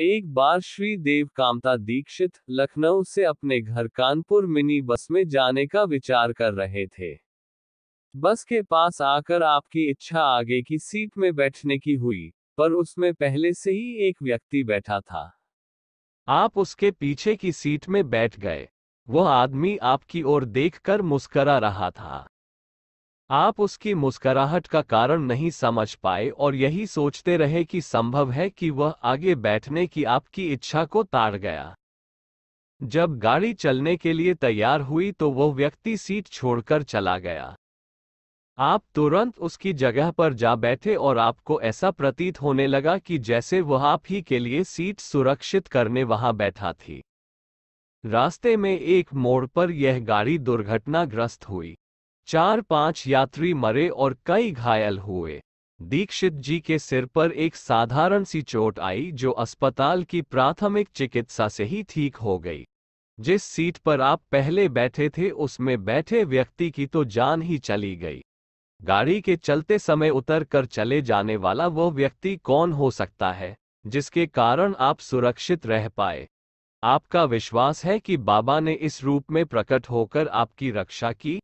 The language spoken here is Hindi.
एक बार श्री देव कामता दीक्षित लखनऊ से अपने घर कानपुर मिनी बस में जाने का विचार कर रहे थे बस के पास आकर आपकी इच्छा आगे की सीट में बैठने की हुई पर उसमें पहले से ही एक व्यक्ति बैठा था आप उसके पीछे की सीट में बैठ गए वह आदमी आपकी ओर देखकर मुस्करा रहा था आप उसकी मुस्कुराहट का कारण नहीं समझ पाए और यही सोचते रहे कि संभव है कि वह आगे बैठने की आपकी इच्छा को ताड़ गया जब गाड़ी चलने के लिए तैयार हुई तो वह व्यक्ति सीट छोड़कर चला गया आप तुरंत उसकी जगह पर जा बैठे और आपको ऐसा प्रतीत होने लगा कि जैसे वह आप ही के लिए सीट सुरक्षित करने वहां बैठा थी रास्ते में एक मोड़ पर यह गाड़ी दुर्घटनाग्रस्त हुई चार पांच यात्री मरे और कई घायल हुए दीक्षित जी के सिर पर एक साधारण सी चोट आई जो अस्पताल की प्राथमिक चिकित्सा से ही ठीक हो गई जिस सीट पर आप पहले बैठे थे उसमें बैठे व्यक्ति की तो जान ही चली गई गाड़ी के चलते समय उतर कर चले जाने वाला वह व्यक्ति कौन हो सकता है जिसके कारण आप सुरक्षित रह पाए आपका विश्वास है कि बाबा ने इस रूप में प्रकट होकर आपकी रक्षा की